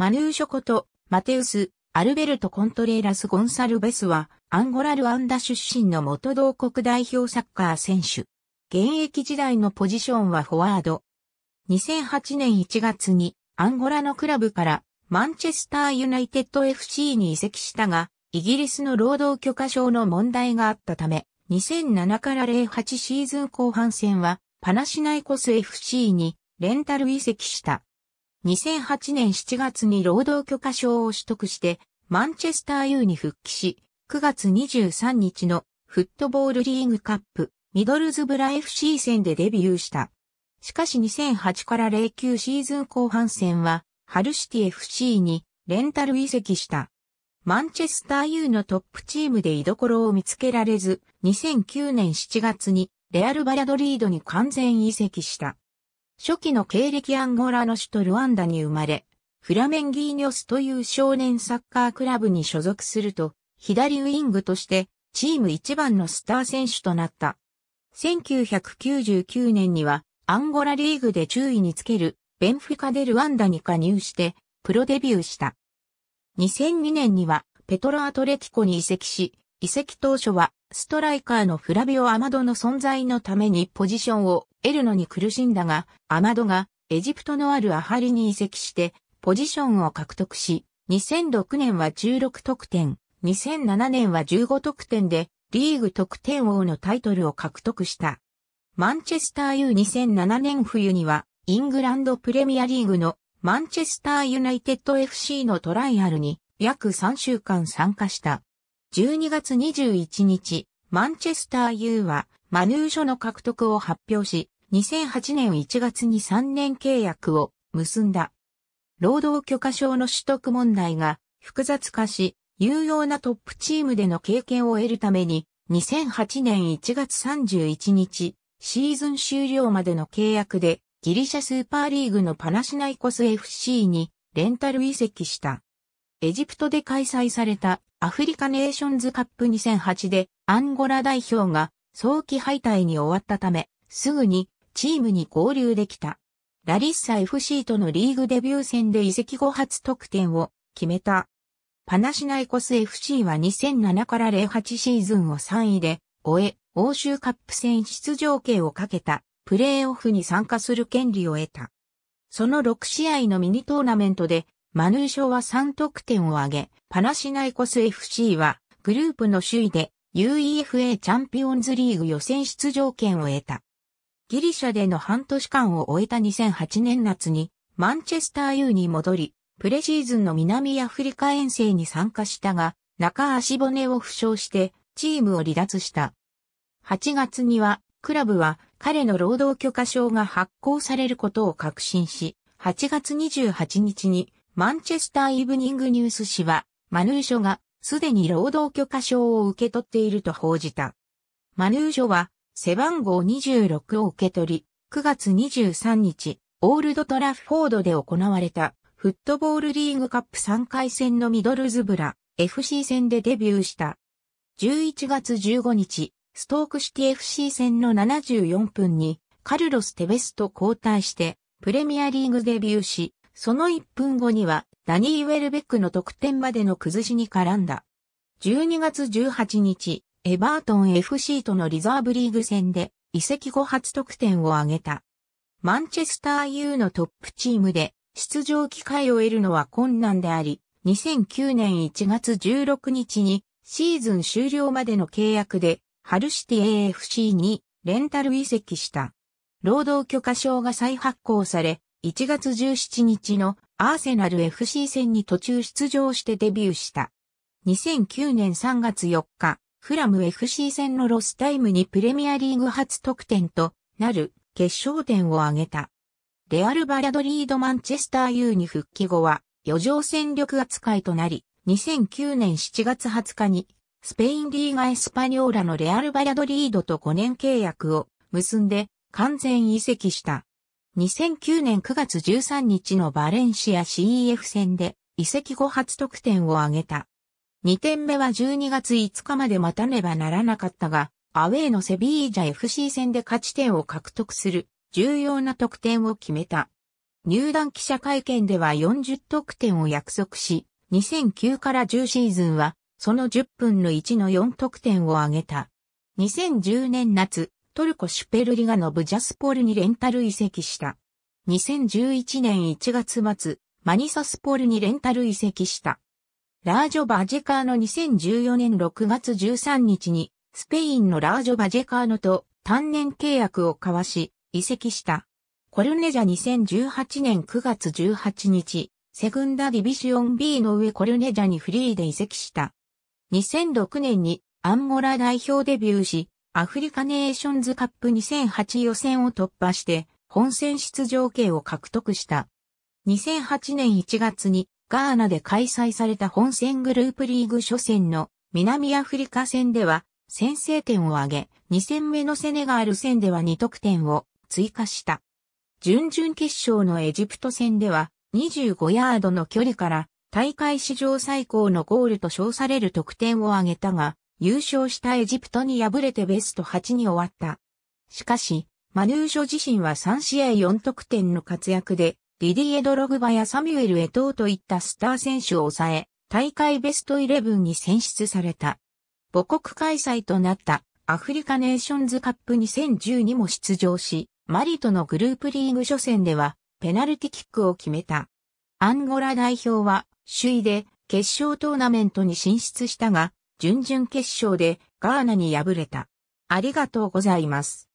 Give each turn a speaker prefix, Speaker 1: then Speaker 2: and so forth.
Speaker 1: マヌーショコと、マテウス、アルベルト・コントレーラス・ゴンサルベスは、アンゴラ・ルアンダ出身の元同国代表サッカー選手。現役時代のポジションはフォワード。2008年1月に、アンゴラのクラブから、マンチェスター・ユナイテッド FC に移籍したが、イギリスの労働許可証の問題があったため、2007から08シーズン後半戦は、パナシナイコス FC にレンタル移籍した。2008年7月に労働許可証を取得して、マンチェスター U に復帰し、9月23日のフットボールリーグカップ、ミドルズブラ FC 戦でデビューした。しかし2008から09シーズン後半戦は、ハルシティ FC にレンタル移籍した。マンチェスター U のトップチームで居所を見つけられず、2009年7月にレアル・バリャドリードに完全移籍した。初期の経歴アンゴラの首都ルワンダに生まれ、フラメンギーニョスという少年サッカークラブに所属すると、左ウィングとしてチーム一番のスター選手となった。1999年にはアンゴラリーグで注位につけるベンフィカデルワンダに加入してプロデビューした。2002年にはペトロアトレティコに移籍し、移籍当初はストライカーのフラビオ・アマドの存在のためにポジションを得るのに苦しんだが、アマドがエジプトのあるアハリに移籍して、ポジションを獲得し、2006年は16得点、2007年は15得点で、リーグ得点王のタイトルを獲得した。マンチェスター U2007 年冬には、イングランドプレミアリーグのマンチェスターユナイテッド FC のトライアルに約3週間参加した。12月21日、マンチェスター U はマヌーショの獲得を発表し、2008年1月に3年契約を結んだ。労働許可証の取得問題が複雑化し、有用なトップチームでの経験を得るために、2008年1月31日、シーズン終了までの契約で、ギリシャスーパーリーグのパナシナイコス FC にレンタル移籍した。エジプトで開催されたアフリカネーションズカップ2008でアンゴラ代表が早期敗退に終わったため、すぐにチームに合流できた。ラリッサ FC とのリーグデビュー戦で移籍後初得点を決めた。パナシナイコス FC は2007から08シーズンを3位で終え、欧州カップ戦出場権をかけたプレーオフに参加する権利を得た。その6試合のミニトーナメントでマヌーショは3得点を挙げ、パナシナイコス FC はグループの首位で UEFA チャンピオンズリーグ予選出場権を得た。ギリシャでの半年間を終えた2008年夏に、マンチェスター U に戻り、プレシーズンの南アフリカ遠征に参加したが、中足骨を負傷して、チームを離脱した。8月には、クラブは彼の労働許可証が発行されることを確信し、8月28日にマンチェスターイブニングニュース紙は、マヌーショがすでに労働許可証を受け取っていると報じた。マヌーショは背番号26を受け取り、9月23日、オールドトラフォードで行われた、フットボールリーグカップ3回戦のミドルズブラ、FC 戦でデビューした。11月15日、ストークシティ FC 戦の74分に、カルロス・テベスと交代して、プレミアリーグデビューし、その1分後には、ダニー・ウェルベックの得点までの崩しに絡んだ。12月18日、エバートン FC とのリザーブリーグ戦で移籍後初得点を挙げた。マンチェスター U のトップチームで出場機会を得るのは困難であり、2009年1月16日にシーズン終了までの契約でハルシティ AFC にレンタル移籍した。労働許可証が再発行され、1月17日のアーセナル FC 戦に途中出場してデビューした。2009年3月4日、フラム FC 戦のロスタイムにプレミアリーグ初得点となる決勝点を挙げた。レアル・バラドリード・マンチェスター U に復帰後は余剰戦力扱いとなり、2009年7月20日にスペインリーガ・エスパニョーラのレアル・バラドリードと5年契約を結んで完全移籍した。2009年9月13日のバレンシア CEF 戦で移籍後初得点を挙げた。2点目は12月5日まで待たねばならなかったが、アウェーのセビージャ FC 戦で勝ち点を獲得する重要な得点を決めた。入団記者会見では40得点を約束し、2009から10シーズンは、その10分の1の4得点を挙げた。2010年夏、トルコシュペルリガのブジャスポールにレンタル移籍した。2011年1月末、マニサスポールにレンタル移籍した。ラージョ・バジェカーノ2014年6月13日に、スペインのラージョ・バジェカーノと単年契約を交わし、移籍した。コルネジャ2018年9月18日、セグンダ・ディビシオン B の上コルネジャにフリーで移籍した。2006年にアンゴラ代表デビューし、アフリカネーションズカップ2008予選を突破して、本戦出場権を獲得した。2008年1月にガーナで開催された本戦グループリーグ初戦の南アフリカ戦では先制点を挙げ、2戦目のセネガール戦では2得点を追加した。準々決勝のエジプト戦では25ヤードの距離から大会史上最高のゴールと称される得点を挙げたが、優勝したエジプトに敗れてベスト8に終わった。しかし、マヌーショ自身は3試合4得点の活躍で、ディディエ・ドログバやサミュエル・エトーといったスター選手を抑え、大会ベストイレブンに選出された。母国開催となったアフリカネーションズカップ2010にも出場し、マリとのグループリーグ初戦ではペナルティキックを決めた。アンゴラ代表は首位で決勝トーナメントに進出したが、準々決勝でガーナに敗れた。ありがとうございます。